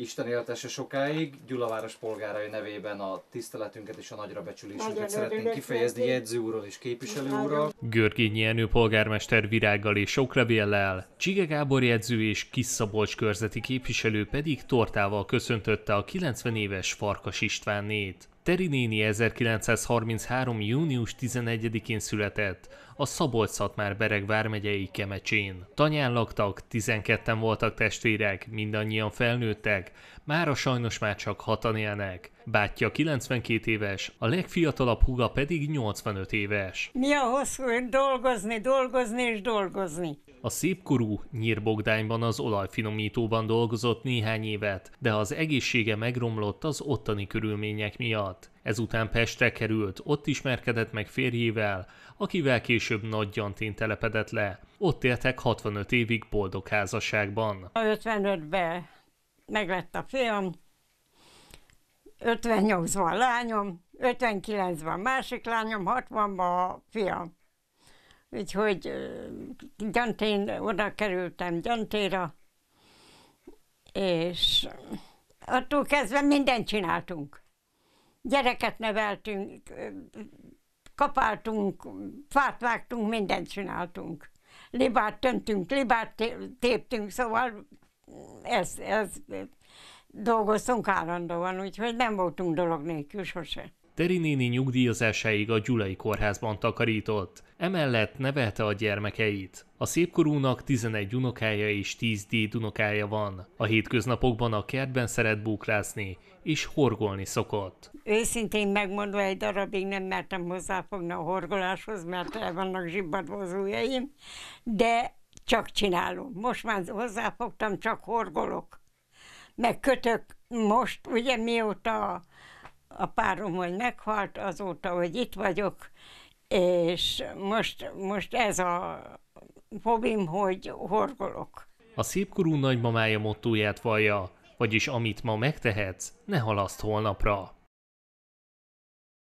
Isten éltesse sokáig, Gyulaváros polgárai nevében a tiszteletünket és a nagyra becsülésünket szeretnénk kifejezni jegyző úrral és képviselő úrral. Görgényi Enő polgármester virággal és oklevéllel, Csige Gábor jegyző és Kis Szabolcs körzeti képviselő pedig tortával köszöntötte a 90 éves Farkas Istvánnét. Teri néni 1933. június 11-én született, a Szabolcs-Szatmár Bereg vármegyei Kemecsén. Tanyán laktak, 12-en voltak testvérek, mindannyian felnőttek, mára sajnos már csak hatan élnek. Bátyja 92 éves, a legfiatalabb húga pedig 85 éves. Mi a hosszú, dolgozni, dolgozni és dolgozni. A szépkorú Nyírbogdányban az olajfinomítóban dolgozott néhány évet, de az egészsége megromlott az ottani körülmények miatt. Ezután Pestre került, ott ismerkedett meg férjével, akivel később gyantén telepedett le. Ott éltek 65 évig boldog házasságban. A 55-ben meglett a fiam, 58 van lányom, 59 van másik lányom, 60 van a fiam. Úgyhogy Gyantén, oda kerültem Gyantéra, és attól kezdve mindent csináltunk. Gyereket neveltünk, kapáltunk, fát vágtunk, mindent csináltunk. Libát töntünk, libát téptünk, szóval ez, ez dolgoztunk állandóan, úgyhogy nem voltunk dolog nélkül sose. Teri néni nyugdíjazásáig a Gyulai Kórházban takarított, emellett nevelte a gyermekeit. A szépkorúnak 11 unokája és 10 déd unokája van. A hétköznapokban a kertben szeret búkrászni, és horgolni szokott. Őszintén megmondva, egy darabig nem mertem hozzáfogni a horgoláshoz, mert el vannak zsibbadva az ujjaim, de csak csinálom. Most már hozzáfogtam, csak horgolok meg kötök most, ugye mióta a párom, hogy meghalt, azóta, hogy itt vagyok, és most, most ez a hobim, hogy horgolok. A szépkorú nagymamája mottóját vallja, vagyis amit ma megtehetsz, ne halaszt holnapra.